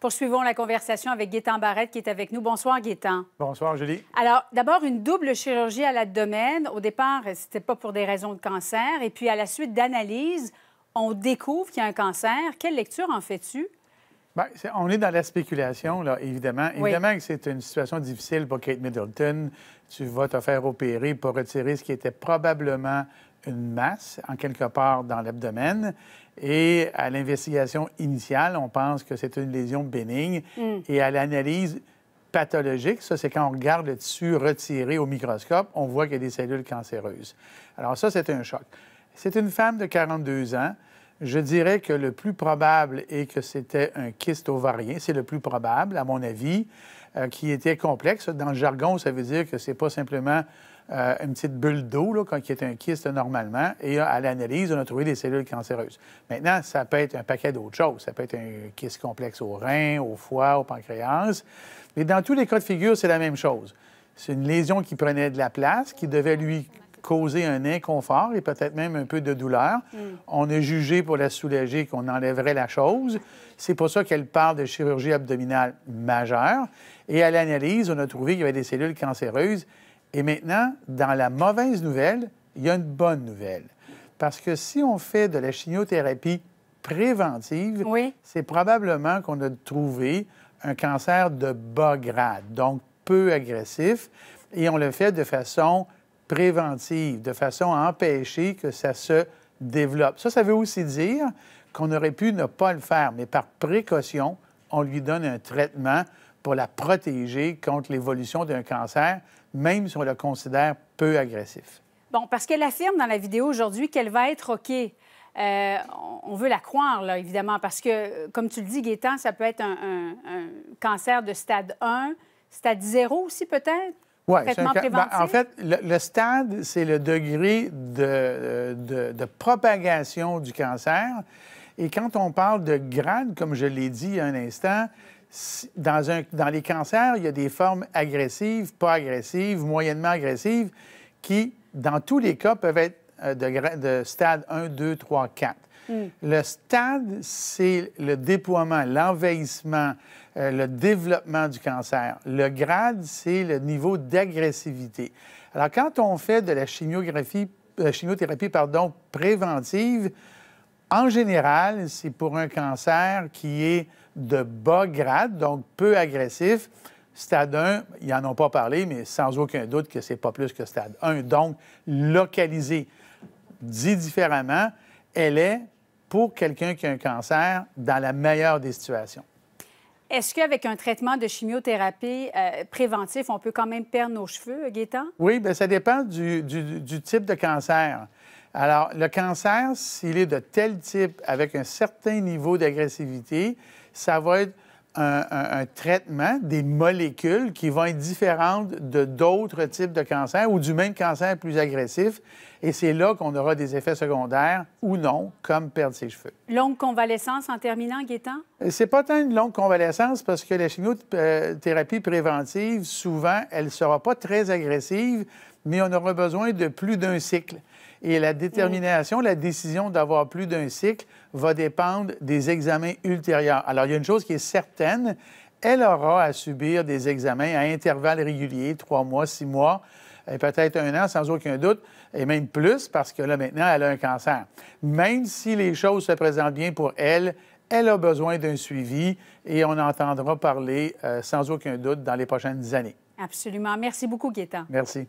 Poursuivons la conversation avec Guétan Barrette qui est avec nous. Bonsoir Guétan. Bonsoir Julie. Alors d'abord une double chirurgie à l'abdomen. Au départ, c'était pas pour des raisons de cancer et puis à la suite d'analyses, on découvre qu'il y a un cancer. Quelle lecture en fais-tu ben, on est dans la spéculation, évidemment. Évidemment que c'est une situation difficile pour Kate Middleton. Tu vas te faire opérer pour retirer ce qui était probablement une masse, en quelque part dans l'abdomen. Et à l'investigation initiale, on pense que c'est une lésion bénigne. Hmm. Et à l'analyse pathologique, ça, c'est quand on regarde le tissu retiré au microscope, on voit qu'il y a des cellules cancéreuses. Alors ça, c'est un choc. C'est une femme de 42 ans je dirais que le plus probable est que c'était un kyste ovarien. C'est le plus probable, à mon avis, euh, qui était complexe. Dans le jargon, ça veut dire que c'est pas simplement euh, une petite bulle d'eau, qui est un kyste normalement. Et euh, à l'analyse, on a trouvé des cellules cancéreuses. Maintenant, ça peut être un paquet d'autres choses. Ça peut être un kyste complexe au rein, au foie, au pancréas. Mais dans tous les cas de figure, c'est la même chose. C'est une lésion qui prenait de la place, qui devait lui causer un inconfort et peut-être même un peu de douleur. Mm. On a jugé pour la soulager qu'on enlèverait la chose. C'est pour ça qu'elle parle de chirurgie abdominale majeure. Et à l'analyse, on a trouvé qu'il y avait des cellules cancéreuses. Et maintenant, dans la mauvaise nouvelle, il y a une bonne nouvelle. Parce que si on fait de la chimiothérapie préventive, c'est probablement qu'on a trouvé un cancer de bas grade, donc peu agressif, et on le fait de façon préventive, de façon à empêcher que ça se développe. Ça, ça veut aussi dire qu'on aurait pu ne pas le faire, mais par précaution, on lui donne un traitement pour la protéger contre l'évolution d'un cancer, même si on le considère peu agressif. Bon, parce qu'elle affirme dans la vidéo aujourd'hui qu'elle va être OK. Euh, on veut la croire, là, évidemment, parce que, comme tu le dis, Gaétan, ça peut être un, un cancer de stade 1, stade 0 aussi, peut-être? Ben, en fait, le, stade, c'est le degré de, propagation du cancer. Et quand on parle de grade, comme je l'ai dit il un instant, dans, un, dans les cancers, il y a des formes agressives, pas agressives, moyennement agressives, qui, dans tous les cas, peuvent être euh, de, stade 1, 2, 3, 4. Le stade, c'est le déploiement, l'envahissement, euh, le développement du cancer. Le grade, c'est le niveau d'agressivité. Alors, quand on fait de la chimiographie, euh, chimiothérapie pardon, préventive, en général, c'est pour un cancer qui est de bas grade, donc peu agressif. Stade 1, ils n'en ont pas parlé, mais sans aucun doute que c'est pas plus que stade 1, donc localisé dit différemment, elle est pour quelqu'un qui a un cancer dans la meilleure des situations. Est-ce qu'avec un traitement de chimiothérapie euh, préventif, on peut quand même perdre nos cheveux, Gaétan? Oui, bien, ça dépend du, type de cancer. Alors, le cancer, s'il est de tel type, avec un certain niveau d'agressivité, ça va être un, traitement des molécules qui vont être différentes de d'autres types de cancers ou du même cancer plus agressif. Et c'est là qu'on aura des effets secondaires ou non, comme perdre ses cheveux. Longue convalescence en terminant, Gaétan? Euh, c'est pas tant une longue convalescence parce que la chimiothérapie euh, préventive, souvent, elle ne sera pas très agressive mais on aura besoin de plus d'un cycle. Et la détermination, la décision d'avoir plus d'un cycle va dépendre des examens ultérieurs. Alors, il y a une chose qui est certaine, elle aura à subir des examens à intervalles réguliers, trois mois, six mois, et peut-être un an, sans aucun doute, et même plus, parce que là, maintenant, elle a un cancer. Même si les choses se présentent bien pour elle, elle a besoin d'un suivi et on entendra parler euh, sans aucun doute dans les prochaines années. Absolument. Merci beaucoup, Gaétan. Merci.